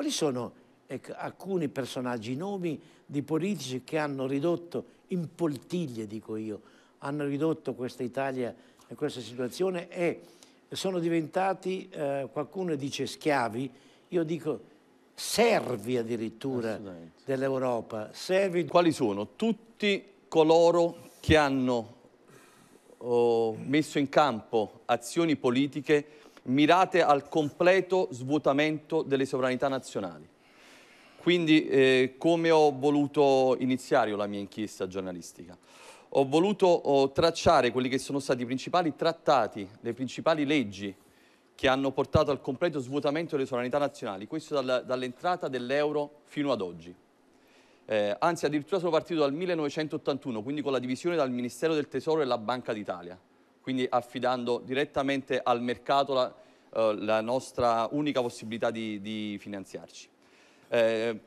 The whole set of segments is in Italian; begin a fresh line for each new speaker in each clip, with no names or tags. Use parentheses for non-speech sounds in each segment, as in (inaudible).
Quali sono ecco, alcuni personaggi, nomi di politici che hanno ridotto in poltiglie, dico io, hanno ridotto questa Italia e questa situazione e sono diventati, eh, qualcuno dice schiavi, io dico servi addirittura dell'Europa. Servi... Quali sono? Tutti
coloro che hanno oh, messo in campo azioni politiche mirate al completo svuotamento delle sovranità nazionali. Quindi eh, come ho voluto iniziare la mia inchiesta giornalistica? Ho voluto oh, tracciare quelli che sono stati i principali trattati, le principali leggi che hanno portato al completo svuotamento delle sovranità nazionali, questo dal, dall'entrata dell'euro fino ad oggi. Eh, anzi addirittura sono partito dal 1981, quindi con la divisione dal Ministero del Tesoro e la Banca d'Italia quindi affidando direttamente al mercato la, eh, la nostra unica possibilità di, di finanziarci. Eh,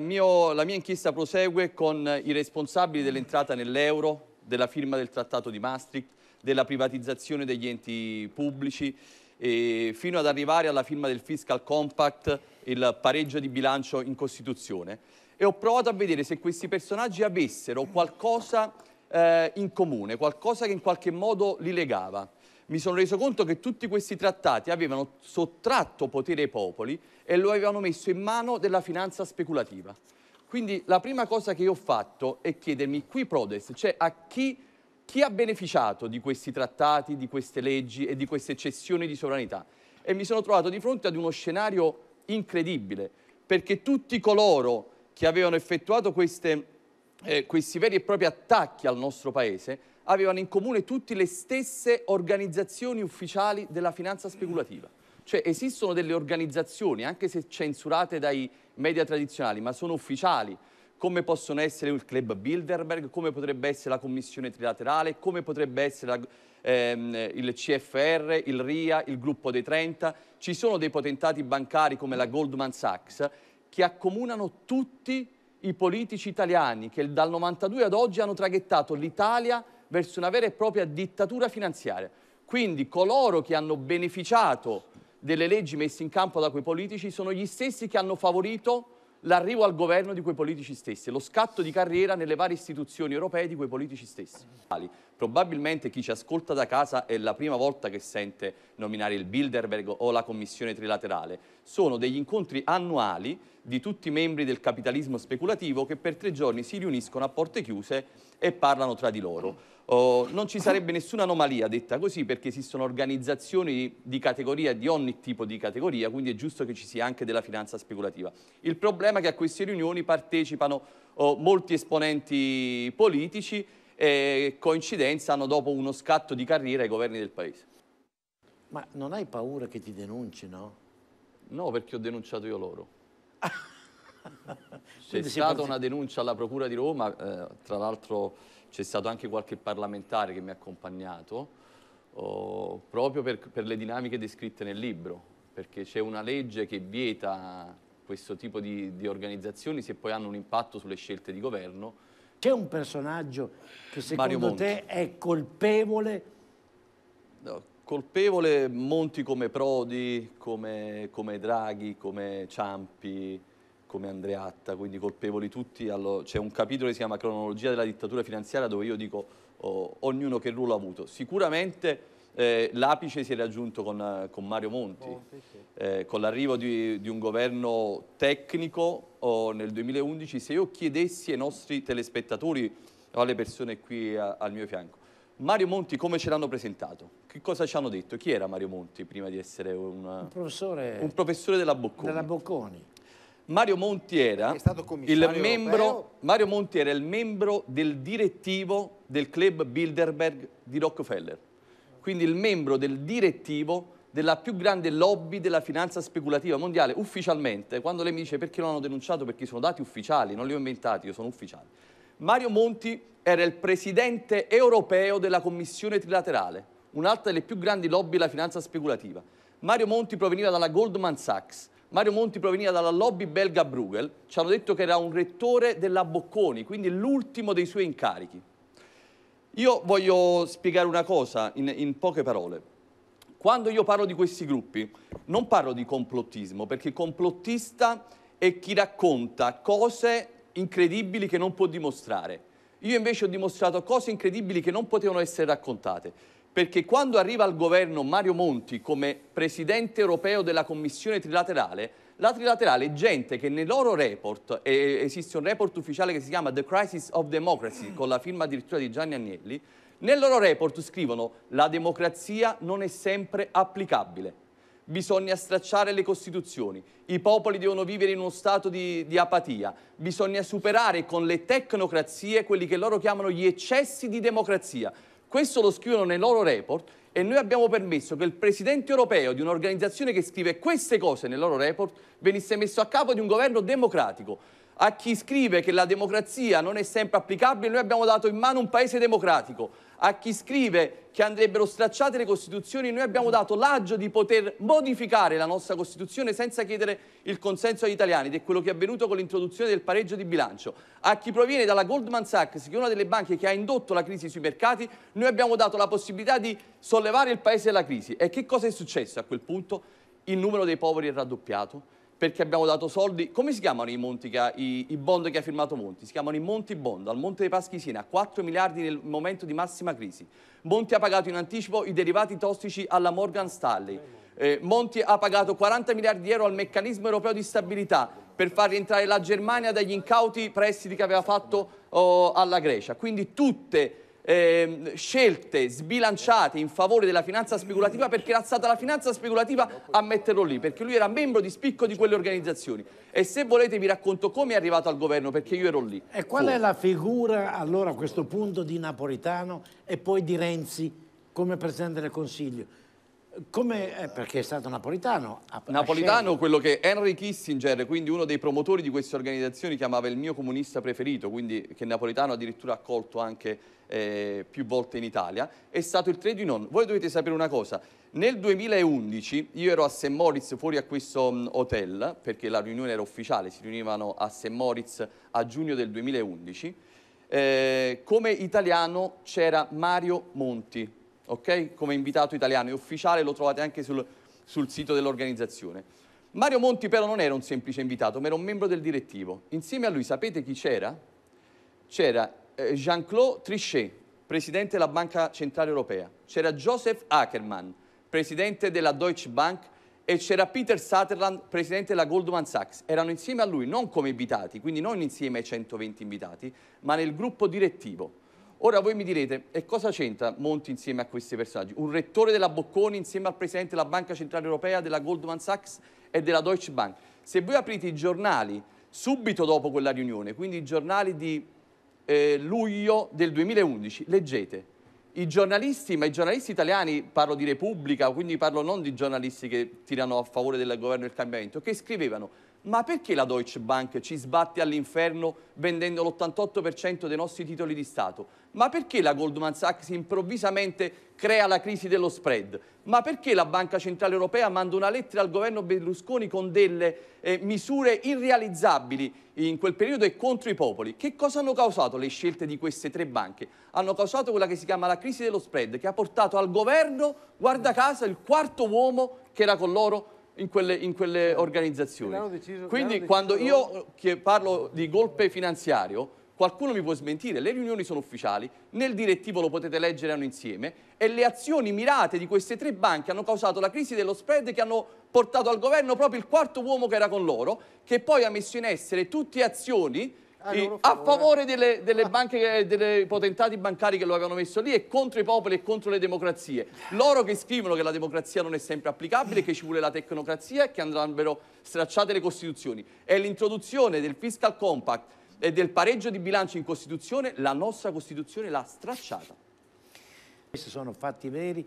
mio, la mia inchiesta prosegue con i responsabili dell'entrata nell'euro, della firma del trattato di Maastricht, della privatizzazione degli enti pubblici, fino ad arrivare alla firma del Fiscal Compact, il pareggio di bilancio in Costituzione. E ho provato a vedere se questi personaggi avessero qualcosa eh, in comune, qualcosa che in qualche modo li legava. Mi sono reso conto che tutti questi trattati avevano sottratto potere ai popoli e lo avevano messo in mano della finanza speculativa. Quindi la prima cosa che io ho fatto è chiedermi qui prodes, cioè a chi, chi ha beneficiato di questi trattati, di queste leggi e di queste cessioni di sovranità. E mi sono trovato di fronte ad uno scenario incredibile, perché tutti coloro che avevano effettuato queste eh, questi veri e propri attacchi al nostro Paese avevano in comune tutte le stesse organizzazioni ufficiali della finanza speculativa. Cioè esistono delle organizzazioni, anche se censurate dai media tradizionali, ma sono ufficiali, come possono essere il club Bilderberg, come potrebbe essere la commissione trilaterale, come potrebbe essere la, ehm, il CFR, il RIA, il gruppo dei 30. Ci sono dei potentati bancari come la Goldman Sachs che accomunano tutti i politici italiani che dal 92 ad oggi hanno traghettato l'Italia verso una vera e propria dittatura finanziaria. Quindi coloro che hanno beneficiato delle leggi messe in campo da quei politici sono gli stessi che hanno favorito l'arrivo al governo di quei politici stessi, lo scatto di carriera nelle varie istituzioni europee di quei politici stessi. Probabilmente chi ci ascolta da casa è la prima volta che sente nominare il Bilderberg o la Commissione Trilaterale. Sono degli incontri annuali di tutti i membri del capitalismo speculativo che per tre giorni si riuniscono a porte chiuse e parlano tra di loro. Oh, non ci sarebbe nessuna anomalia detta così perché esistono organizzazioni di categoria, di ogni tipo di categoria, quindi è giusto che ci sia anche della finanza speculativa. Il problema è che a queste riunioni partecipano oh, molti esponenti politici e coincidenza hanno dopo uno scatto di carriera i governi del paese.
Ma non hai paura che ti denunci, no?
No, perché ho denunciato io loro.
(laughs) c'è stata una
denuncia alla Procura di Roma, eh, tra l'altro c'è stato anche qualche parlamentare che mi ha accompagnato, oh, proprio per, per le dinamiche descritte nel libro, perché c'è una legge che vieta questo tipo di, di, organizzazioni se poi hanno un impatto sulle scelte di governo
c'è un personaggio
che secondo te
è colpevole?
No, colpevole Monti come Prodi, come, come Draghi, come Ciampi, come Andreatta, quindi colpevoli tutti. Allo... C'è un capitolo che si chiama Cronologia della dittatura finanziaria dove io dico oh, ognuno che ruolo ha avuto. Sicuramente eh, l'apice si è raggiunto con, eh, con Mario Monti, Monti sì. eh, con l'arrivo di, di, un governo tecnico oh, nel 2011. Se io chiedessi ai nostri telespettatori, o alle persone qui a, al mio fianco, Mario Monti come ce l'hanno presentato? Che cosa ci hanno detto? Chi era Mario Monti prima di essere una, un,
professore, un,
professore, della Bocconi? Della
Bocconi.
Mario Monti, era il membro, Mario Monti era il membro del direttivo del club Bilderberg di Rockefeller quindi il membro del direttivo della più grande lobby della finanza speculativa mondiale, ufficialmente, quando lei mi dice perché non hanno denunciato, perché sono dati ufficiali, non li ho inventati, io sono ufficiali. Mario Monti era il presidente europeo della commissione trilaterale, un'altra delle più grandi lobby della finanza speculativa. Mario Monti proveniva dalla Goldman Sachs, Mario Monti proveniva dalla lobby belga Bruegel, ci hanno detto che era un rettore della Bocconi, quindi l'ultimo dei suoi incarichi. Io voglio spiegare una cosa in, in poche parole. Quando io parlo di questi gruppi, non parlo di complottismo, perché complottista è chi racconta cose incredibili che non può dimostrare. Io invece ho dimostrato cose incredibili che non potevano essere raccontate, perché quando arriva al governo Mario Monti come presidente europeo della Commissione trilaterale, la trilaterale, gente che nel loro report, eh, esiste un report ufficiale che si chiama The Crisis of Democracy, con la firma addirittura di Gianni Agnelli, nel loro report scrivono la democrazia non è sempre applicabile, bisogna stracciare le costituzioni, i popoli devono vivere in uno stato di, di, apatia, bisogna superare con le tecnocrazie quelli che loro chiamano gli eccessi di democrazia. Questo lo scrivono nei loro report e noi abbiamo permesso che il presidente europeo di un'organizzazione che scrive queste cose nei loro report venisse messo a capo di un governo democratico. A chi scrive che la democrazia non è sempre applicabile, noi abbiamo dato in mano un paese democratico a chi scrive che andrebbero stracciate le Costituzioni, noi abbiamo dato l'aggio di poter modificare la nostra Costituzione senza chiedere il consenso agli italiani, ed è quello che è avvenuto con l'introduzione del pareggio di bilancio. A chi proviene dalla Goldman Sachs, che è una delle banche che ha indotto la crisi sui mercati, noi abbiamo dato la possibilità di sollevare il Paese dalla crisi. E che cosa è successo a quel punto? Il numero dei poveri è raddoppiato, perché abbiamo dato soldi. Come si chiamano i, monti ha, i, i, bond che ha firmato Monti? Si chiamano i Monti Bond, al Monte dei Paschi Siena, 4 miliardi nel momento di massima crisi. Monti ha pagato in anticipo i derivati tossici alla Morgan Stanley. Eh, Monti ha pagato 40 miliardi di euro al meccanismo europeo di stabilità per far rientrare la Germania dagli incauti prestiti che aveva fatto oh, alla Grecia. Quindi tutte eh, scelte sbilanciate in favore della finanza speculativa perché era stata la finanza speculativa a metterlo lì, perché lui era membro di spicco di quelle organizzazioni. E se volete vi racconto come è arrivato al governo, perché io ero lì.
E qual Fuori. è la figura allora a questo punto di Napolitano e poi di Renzi come Presidente del Consiglio? Come, eh, perché è stato napolitano. Napolitano,
quello che Henry Kissinger, quindi uno dei promotori di queste organizzazioni, chiamava il mio comunista preferito, quindi che Napolitano addirittura ha accolto anche eh, più volte in Italia, è stato il trade union. Voi dovete sapere una cosa, nel 2011 io ero a St. Moritz fuori a questo mm, hotel, perché la riunione era ufficiale, si riunivano a St. Moritz a giugno del 2011, eh, come italiano c'era Mario Monti, okay? come invitato italiano, è ufficiale, lo trovate anche sul, sul sito dell'organizzazione. Mario Monti però non era un semplice invitato, ma era un membro del direttivo. Insieme a lui, sapete chi c'era? C'era eh, Jean-Claude Trichet, presidente della Banca Centrale Europea, c'era Joseph Ackerman, presidente della Deutsche Bank e c'era Peter Sutherland, presidente della Goldman Sachs. Erano insieme a lui, non come invitati, quindi non insieme ai 120 invitati, ma nel gruppo direttivo. Ora voi mi direte, e cosa c'entra Monti insieme a questi personaggi? Un rettore della Bocconi insieme al presidente della Banca Centrale Europea, della Goldman Sachs e della Deutsche Bank. Se voi aprite i giornali subito dopo quella riunione, quindi i giornali di eh, luglio del 2011, leggete, i giornalisti, ma i giornalisti italiani, parlo di Repubblica, quindi parlo non di giornalisti che tirano a favore del governo e del cambiamento, che scrivevano ma perché la Deutsche Bank ci sbatte all'inferno vendendo l'88% dei nostri titoli di Stato? Ma perché la Goldman Sachs improvvisamente crea la crisi dello spread? Ma perché la Banca Centrale Europea manda una lettera al governo Berlusconi con delle eh, misure irrealizzabili in quel periodo e contro i popoli? Che cosa hanno causato le scelte di queste tre banche? Hanno causato quella che si chiama la crisi dello spread, che ha portato al governo, guarda caso, il quarto uomo che era con loro in quelle, in quelle organizzazioni.
Deciso, Quindi quando loro...
io parlo di golpe finanziario, qualcuno mi può smentire, le riunioni sono ufficiali, nel direttivo lo potete leggere hanno insieme e le azioni mirate di queste tre banche hanno causato la crisi dello spread che hanno portato al governo proprio il quarto uomo che era con loro, che poi ha messo in essere tutte azioni favore. Ah, a eh. favore delle, delle banche, eh, delle potentati bancari che lo avevano messo lì e contro i popoli e contro le democrazie. Loro che scrivono che la democrazia non è sempre applicabile, che ci vuole la tecnocrazia e che andrebbero stracciate le costituzioni. È l'introduzione del fiscal compact e del pareggio di bilancio in Costituzione, la nostra Costituzione
l'ha stracciata. Questi sono fatti veri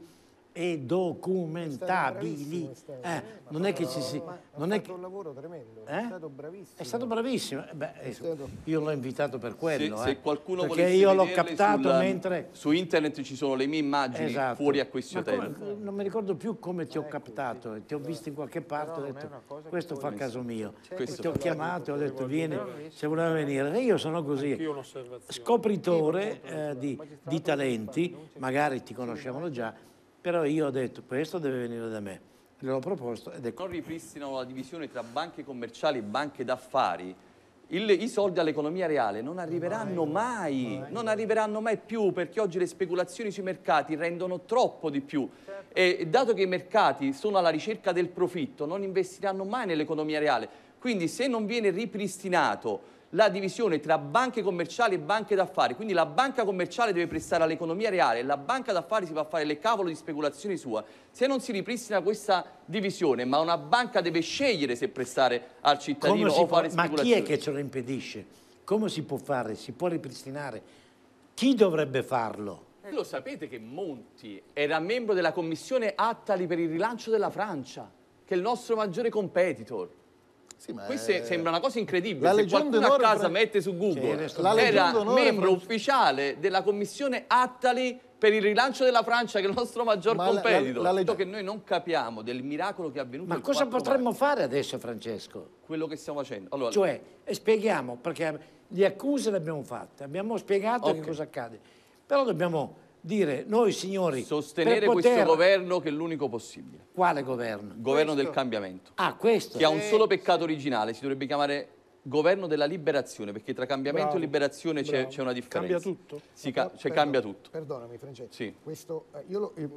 e documentabili. Eh, non è che ci si... Non è, che... un lavoro tremendo, eh? è stato bravissimo. È stato bravissimo, eh, beh, eh, io l'ho invitato per quello. Se, se eh, qualcuno perché io l'ho captato sul, mentre...
Su internet ci sono le mie immagini esatto. fuori a questo tempo.
non mi ricordo più come ti ho ah, ecco, captato, ti ho visto in qualche parte, ho detto questo fa caso mio. Certo, ti ho certo, certo, chiamato, ho detto vieni, se voleva venire. E io sono così, scopritore eh, di, di talenti, magari ti conoscevano già, però io ho detto, questo deve venire da me. Gliel'ho proposto ed
è... Non ripristinano la divisione tra banche commerciali e banche d'affari. I soldi all'economia reale non arriveranno mai, mai, mai, non arriveranno mai più perché oggi le speculazioni sui mercati rendono troppo di più certo. e dato che i mercati sono alla ricerca del profitto non investiranno mai nell'economia reale, quindi se non viene ripristinato la divisione tra banche commerciali e banche d'affari. Quindi la banca commerciale deve prestare all'economia reale e la banca d'affari si va a fare le cavolo di speculazione sua. Se non si ripristina questa divisione, ma una banca deve scegliere se prestare al cittadino o fare può, speculazioni. Ma chi è
che ce lo impedisce? Come si può fare? Si può ripristinare? Chi dovrebbe farlo? Eh, lo sapete
che Monti era membro della commissione Attali per il rilancio della Francia, che è il nostro maggiore competitor. Sì, Questa è... sembra una cosa incredibile. La Se qualcuno a casa pre... mette su Google, era membro ufficiale della commissione Attali per il rilancio della Francia che è il nostro maggior Ma competitor. La, la, la che noi non capiamo del miracolo che è avvenuto. Ma cosa potremmo
marzo. fare adesso, Francesco?
Quello che stiamo facendo. Allora, cioè,
eh, spieghiamo, perché le accuse le abbiamo fatte, abbiamo spiegato okay. che cosa accade. Però dobbiamo dire noi signori sostenere poter... questo
governo che è l'unico possibile
quale governo? governo questo? del cambiamento
ah questo che ha un solo peccato originale si dovrebbe chiamare governo della liberazione perché tra cambiamento bravo, e liberazione c'è, una differenza cambia tutto? Si ca- cioè, cambia tutto
perdonami Francesco sì. questo, eh, io, lo, eh,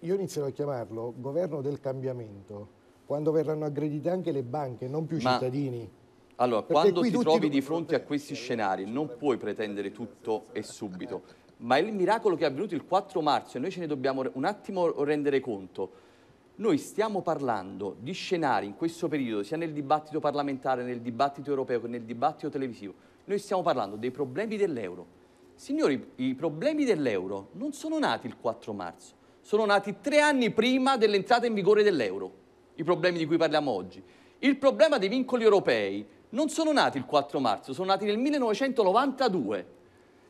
io inizierò a chiamarlo governo del cambiamento quando verranno aggredite anche le banche non più i Ma... cittadini
allora, Perché quando ti trovi di fronte a questi scenari non puoi pretendere tutto e subito ma il miracolo che è avvenuto il 4 marzo, e noi ce ne dobbiamo un attimo rendere conto, noi stiamo parlando di scenari in questo periodo, sia nel dibattito parlamentare, nel dibattito europeo che nel dibattito televisivo, noi stiamo parlando dei problemi dell'euro. Signori, i problemi dell'euro non sono nati il 4 marzo, sono nati tre anni prima dell'entrata in vigore dell'euro, i problemi di cui parliamo oggi. Il problema dei vincoli europei non sono nati il 4 marzo, sono nati nel 1992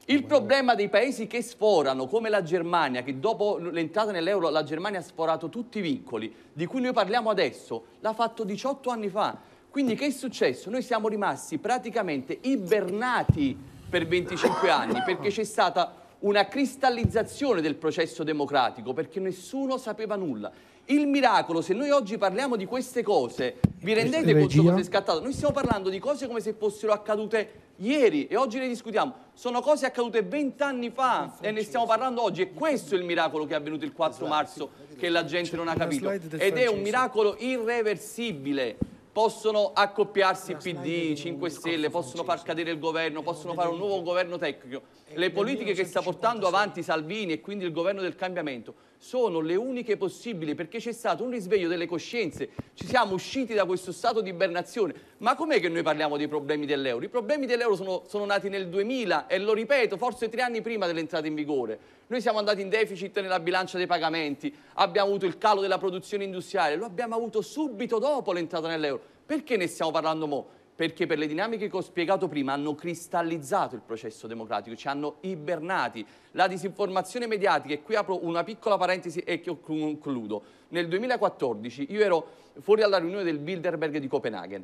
il problema dei paesi che sforano, come la Germania, che dopo l'entrata nell'euro la Germania ha sforato tutti i vincoli, di cui noi parliamo adesso, l'ha fatto 18 anni fa. Quindi che è successo? Noi siamo rimasti praticamente ibernati per 25 anni, perché c'è stata una cristallizzazione del processo democratico, perché nessuno sapeva nulla. Il miracolo, se noi oggi parliamo di queste cose, vi rendete Regia. conto cosa è scattato? Noi stiamo parlando di cose come se fossero accadute ieri e oggi ne discutiamo. Sono cose accadute vent'anni fa e ne stiamo parlando oggi e questo è il miracolo che è avvenuto il 4 esatto, marzo che la gente non ha capito ed è un miracolo irreversibile possono accoppiarsi PD, 5 Stelle, possono far cadere il governo, eh, possono fare un nuovo governo tecnico. Eh, le politiche che sta portando avanti Salvini e quindi il governo del cambiamento sono le uniche possibili perché c'è stato un risveglio delle coscienze, ci siamo usciti da questo stato di ibernazione. Ma com'è che noi parliamo dei problemi dell'euro? I problemi dell'euro sono, sono nati nel 2000 e lo ripeto, forse tre anni prima dell'entrata in vigore. Noi siamo andati in deficit nella bilancia dei pagamenti, abbiamo avuto il calo della produzione industriale, lo abbiamo avuto subito dopo l'entrata nell'euro. Perché ne stiamo parlando mo'? perché per le dinamiche che ho spiegato prima hanno cristallizzato il processo democratico, ci hanno ibernati. La disinformazione mediatica, e qui apro una piccola parentesi e concludo. Nel 2014 io ero fuori alla riunione del Bilderberg di Copenaghen,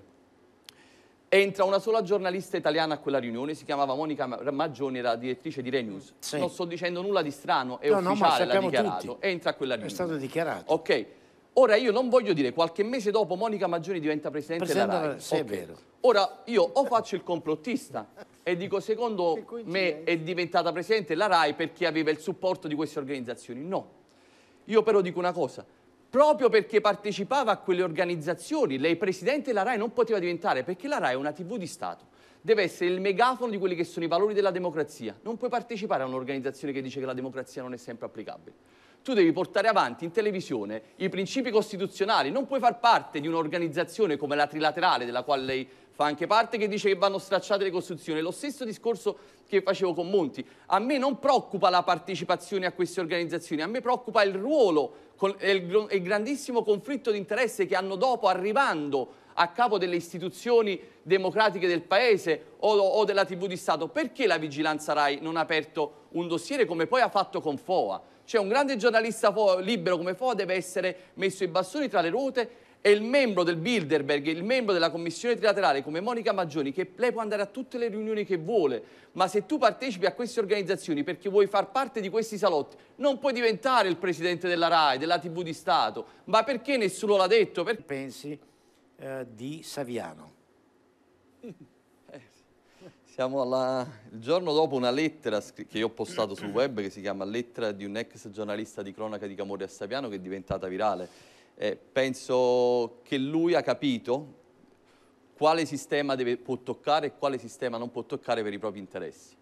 Entra una sola giornalista italiana a quella riunione, si chiamava Monica Maggioni, era direttrice di Re News. Sì. Non sto dicendo nulla di strano, è no, ufficiale, no, l'ha dichiarato. Tutti. Entra a quella riunione. È stato dichiarato. Ok. Ora io non voglio dire qualche mese dopo Monica Maggioni diventa presidente, presidente della RAI. Sì, okay. è vero. Ora io o faccio il complottista (laughs) e dico secondo me è diventata presidente la RAI perché aveva il supporto di queste organizzazioni. No. Io però dico una cosa, proprio perché partecipava a quelle organizzazioni. Lei presidente della RAI non poteva diventare perché la RAI è una TV di Stato. Deve essere il megafono di quelli che sono i valori della democrazia. Non puoi partecipare a un'organizzazione che dice che la democrazia non è sempre applicabile. Tu devi portare avanti in televisione i principi costituzionali, non puoi far parte di un'organizzazione come la Trilaterale, della quale lei fa anche parte, che dice che vanno stracciate le Costituzioni. Lo stesso discorso che facevo con Monti. A me non preoccupa la partecipazione a queste organizzazioni, a me preoccupa il ruolo il, il grandissimo conflitto di interesse che hanno dopo arrivando a capo delle istituzioni democratiche del Paese o, o, della TV di Stato, perché la vigilanza RAI non ha aperto un dossier come poi ha fatto con FOA? Cioè un grande giornalista libero come FOA deve essere messo i bastoni tra le ruote e il membro del Bilderberg, il membro della commissione trilaterale come Monica Maggioni, che lei può andare a tutte le riunioni che vuole, ma se tu partecipi a queste organizzazioni perché vuoi far parte di questi salotti, non puoi diventare il presidente della RAI, della TV di Stato. Ma
perché nessuno l'ha detto? Perché pensi eh, di Saviano? (laughs) Eh,
siamo alla... il giorno dopo una lettera che io ho postato sul web che si chiama Lettera di un ex giornalista di cronaca di Camorra a Saviano che è diventata virale eh, penso che lui ha capito quale sistema deve, può toccare e quale sistema non può toccare per i propri interessi.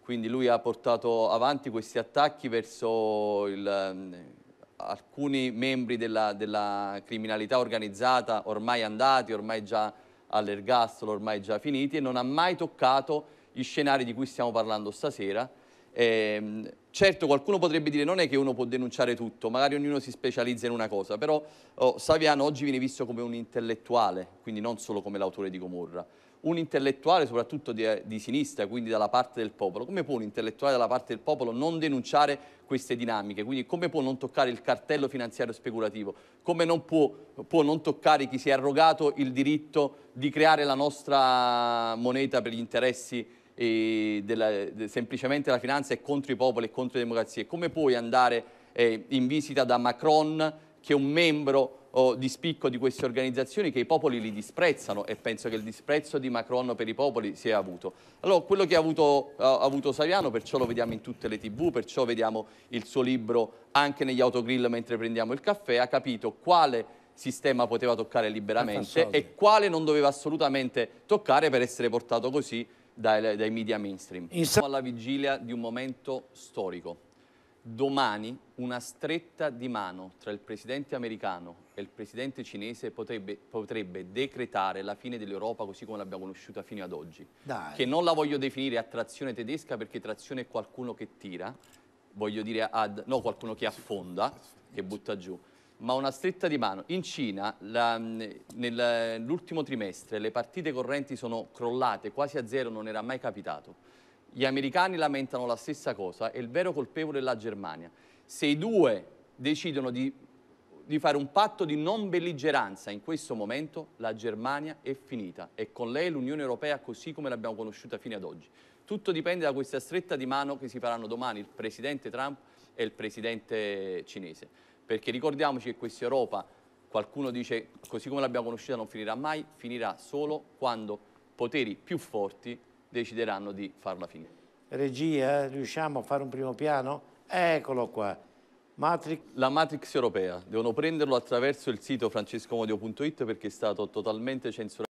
Quindi lui ha portato avanti questi attacchi verso il, eh, alcuni membri della, della, criminalità organizzata ormai andati, ormai già all'ergastolo, ormai già finiti e non ha mai toccato gli scenari di cui stiamo parlando stasera. Eh, Certo qualcuno potrebbe dire non è che uno può denunciare tutto, magari ognuno si specializza in una cosa, però oh, Saviano oggi viene visto come un intellettuale, quindi non solo come l'autore di Gomorra. Un intellettuale soprattutto di, eh, di sinistra, quindi dalla parte del popolo. Come può un intellettuale dalla parte del popolo non denunciare queste dinamiche? Quindi come può non toccare il cartello finanziario speculativo? Come non può, può non toccare chi si è arrogato il diritto di creare la nostra moneta per gli interessi della, de, semplicemente la finanza è contro i popoli e contro le democrazie. Come puoi andare eh, in visita da Macron, che è un membro oh, di spicco di queste organizzazioni, che i popoli li disprezzano e penso che il disprezzo di Macron per i popoli sia avuto. Allora, quello che ha avuto, ha avuto Saviano, perciò lo vediamo in tutte le tv, perciò vediamo il suo libro anche negli autogrill mentre prendiamo il caffè, ha capito quale sistema poteva toccare liberamente e quale non doveva assolutamente toccare per essere portato così dai, dai media mainstream. Siamo alla vigilia di un momento storico. Domani una stretta di mano tra il presidente americano e il presidente cinese potrebbe, potrebbe decretare la fine dell'Europa così come l'abbiamo conosciuta fino ad oggi. Dai. Che non la voglio definire attrazione tedesca perché trazione è qualcuno che tira, voglio dire ad, no, qualcuno che affonda, che butta giù ma una stretta di mano. In Cina nell'ultimo trimestre le partite correnti sono crollate quasi a zero, non era mai capitato. Gli americani lamentano la stessa cosa e il vero colpevole è la Germania. Se i due decidono di, di fare un patto di non belligeranza in questo momento, la Germania è finita e con lei l'Unione Europea così come l'abbiamo conosciuta fino ad oggi. Tutto dipende da questa stretta di mano che si faranno domani il Presidente Trump e il Presidente cinese perché ricordiamoci che questa Europa, qualcuno dice così come l'abbiamo conosciuta non finirà mai, finirà solo quando poteri più forti decideranno di farla finire.
Regia, eh? riusciamo a fare un primo piano? Eccolo qua.
Matrix. La Matrix europea, devono prenderlo attraverso il sito francescomodio.it perché è stato totalmente censurato.